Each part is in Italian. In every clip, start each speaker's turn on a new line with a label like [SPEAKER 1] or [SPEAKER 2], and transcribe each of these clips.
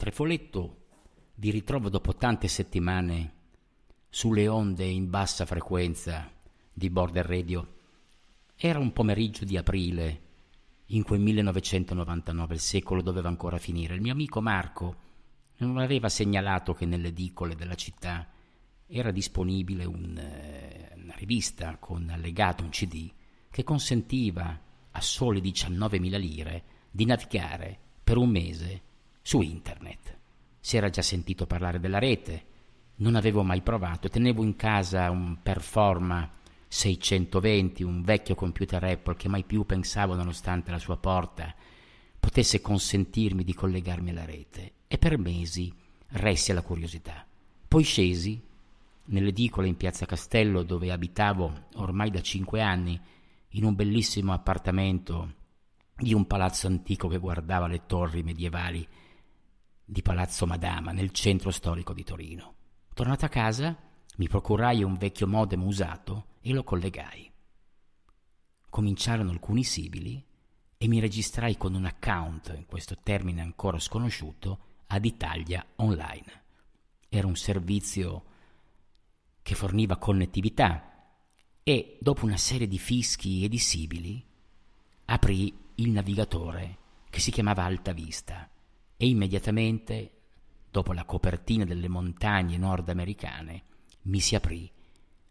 [SPEAKER 1] Trefoletto di ritrovo dopo tante settimane sulle onde in bassa frequenza di Border Radio. Era un pomeriggio di aprile in quel 1999, il secolo doveva ancora finire. Il mio amico Marco non aveva segnalato che nelle edicole della città era disponibile un, eh, una rivista con allegato un CD che consentiva a sole 19.000 lire di navigare per un mese su internet. Si era già sentito parlare della rete, non avevo mai provato, tenevo in casa un Performa 620, un vecchio computer Apple che mai più pensavo, nonostante la sua porta, potesse consentirmi di collegarmi alla rete. E per mesi resti alla curiosità. Poi scesi nell'edicola in Piazza Castello dove abitavo ormai da cinque anni, in un bellissimo appartamento di un palazzo antico che guardava le torri medievali di Palazzo Madama nel centro storico di Torino. Tornato a casa, mi procurai un vecchio modem usato e lo collegai. Cominciarono alcuni sibili e mi registrai con un account, in questo termine ancora sconosciuto, ad Italia Online. Era un servizio che forniva connettività e, dopo una serie di fischi e di sibili, aprì il navigatore che si chiamava Alta Vista e immediatamente, dopo la copertina delle montagne nordamericane, mi si aprì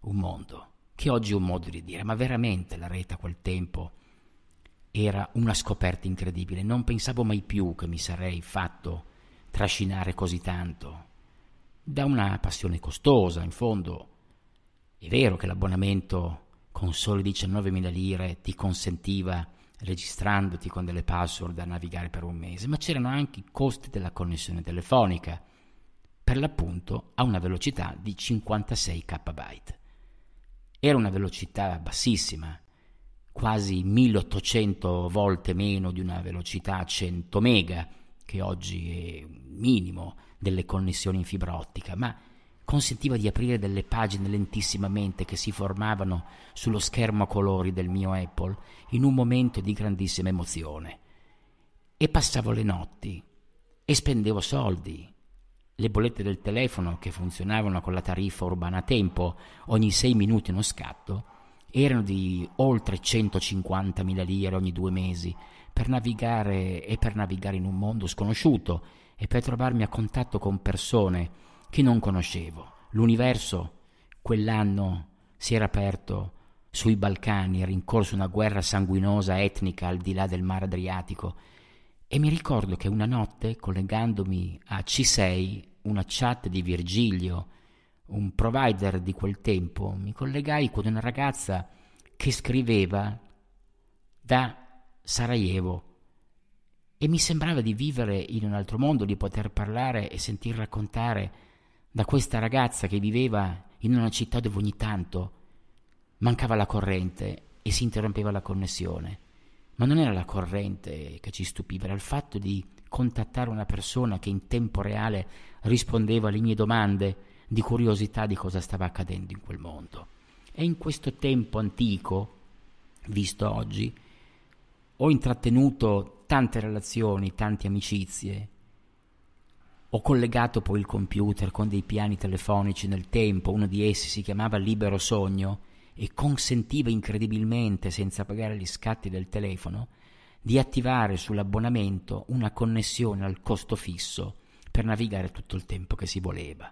[SPEAKER 1] un mondo, che oggi è un modo di dire, ma veramente la rete a quel tempo era una scoperta incredibile, non pensavo mai più che mi sarei fatto trascinare così tanto da una passione costosa, in fondo è vero che l'abbonamento con sole 19.000 lire ti consentiva registrandoti con delle password da navigare per un mese, ma c'erano anche i costi della connessione telefonica, per l'appunto a una velocità di 56 KB. Era una velocità bassissima, quasi 1800 volte meno di una velocità 100 mega, che oggi è minimo delle connessioni in fibra ottica, ma consentiva di aprire delle pagine lentissimamente che si formavano sullo schermo a colori del mio Apple in un momento di grandissima emozione. E passavo le notti e spendevo soldi. Le bollette del telefono che funzionavano con la tariffa urbana a tempo, ogni sei minuti uno scatto, erano di oltre 150.000 lire ogni due mesi per navigare e per navigare in un mondo sconosciuto e per trovarmi a contatto con persone che non conoscevo. L'universo quell'anno si era aperto sui Balcani, era in corso una guerra sanguinosa etnica al di là del mare Adriatico e mi ricordo che una notte, collegandomi a C6, una chat di Virgilio, un provider di quel tempo, mi collegai con una ragazza che scriveva da Sarajevo e mi sembrava di vivere in un altro mondo, di poter parlare e sentir raccontare da questa ragazza che viveva in una città dove ogni tanto mancava la corrente e si interrompeva la connessione. Ma non era la corrente che ci stupiva, era il fatto di contattare una persona che in tempo reale rispondeva alle mie domande di curiosità di cosa stava accadendo in quel mondo. E in questo tempo antico, visto oggi, ho intrattenuto tante relazioni, tante amicizie, ho collegato poi il computer con dei piani telefonici nel tempo, uno di essi si chiamava Libero Sogno e consentiva incredibilmente, senza pagare gli scatti del telefono, di attivare sull'abbonamento una connessione al costo fisso per navigare tutto il tempo che si voleva.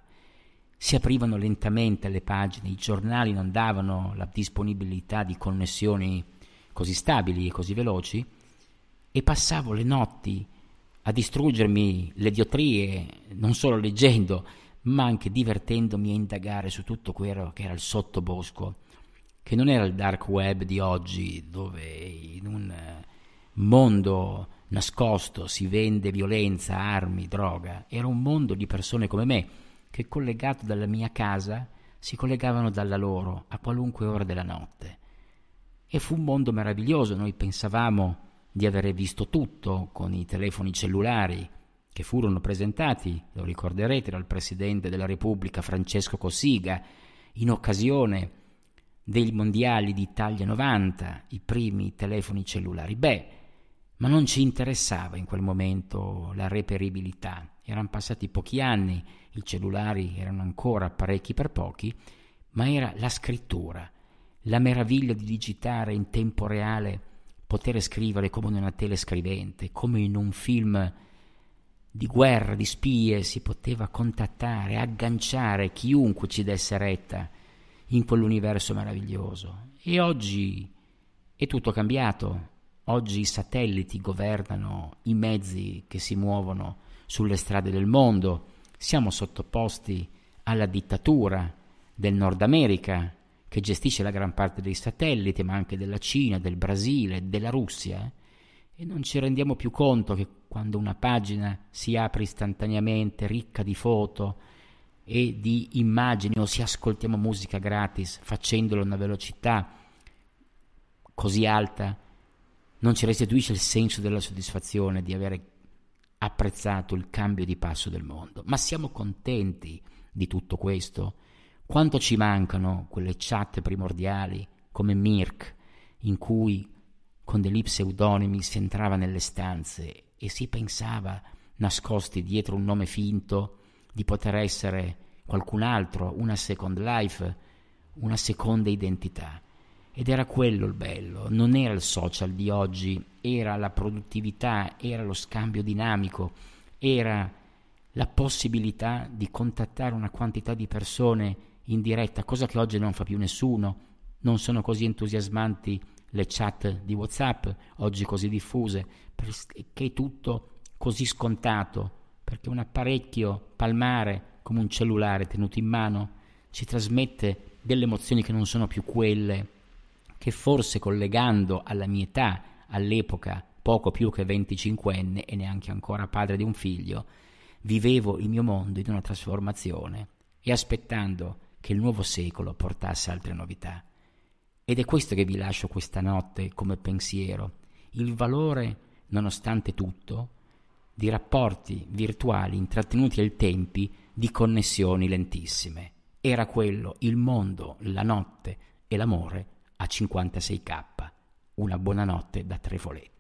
[SPEAKER 1] Si aprivano lentamente le pagine, i giornali non davano la disponibilità di connessioni così stabili e così veloci e passavo le notti a distruggermi le diotrie, non solo leggendo, ma anche divertendomi a indagare su tutto quello che era il sottobosco, che non era il dark web di oggi, dove in un eh, mondo nascosto si vende violenza, armi, droga, era un mondo di persone come me, che collegato dalla mia casa si collegavano dalla loro a qualunque ora della notte. E fu un mondo meraviglioso, noi pensavamo di avere visto tutto con i telefoni cellulari che furono presentati, lo ricorderete, dal Presidente della Repubblica Francesco Cossiga in occasione dei mondiali d'Italia 90, i primi telefoni cellulari. Beh, ma non ci interessava in quel momento la reperibilità. Erano passati pochi anni, i cellulari erano ancora parecchi per pochi, ma era la scrittura, la meraviglia di digitare in tempo reale poter scrivere come in una telescrivente, come in un film di guerra, di spie, si poteva contattare, agganciare chiunque ci desse retta in quell'universo meraviglioso. E oggi è tutto cambiato. Oggi i satelliti governano i mezzi che si muovono sulle strade del mondo. Siamo sottoposti alla dittatura del Nord America, che gestisce la gran parte dei satelliti, ma anche della Cina, del Brasile, della Russia, eh? e non ci rendiamo più conto che quando una pagina si apre istantaneamente, ricca di foto e di immagini, o se ascoltiamo musica gratis facendolo a una velocità così alta, non ci restituisce il senso della soddisfazione di avere apprezzato il cambio di passo del mondo. Ma siamo contenti di tutto questo? Quanto ci mancano quelle chat primordiali come Mirk, in cui con degli pseudonimi si entrava nelle stanze e si pensava, nascosti dietro un nome finto, di poter essere qualcun altro, una second life, una seconda identità. Ed era quello il bello, non era il social di oggi, era la produttività, era lo scambio dinamico, era la possibilità di contattare una quantità di persone in diretta, cosa che oggi non fa più nessuno. Non sono così entusiasmanti le chat di WhatsApp, oggi così diffuse, perché è tutto così scontato, perché un apparecchio palmare come un cellulare tenuto in mano ci trasmette delle emozioni che non sono più quelle che forse collegando alla mia età, all'epoca poco più che 25enne e neanche ancora padre di un figlio, vivevo il mio mondo in una trasformazione e aspettando che il nuovo secolo portasse altre novità. Ed è questo che vi lascio questa notte come pensiero, il valore, nonostante tutto, di rapporti virtuali intrattenuti ai tempi di connessioni lentissime. Era quello il mondo, la notte e l'amore a 56k. Una buonanotte da Trefoletti.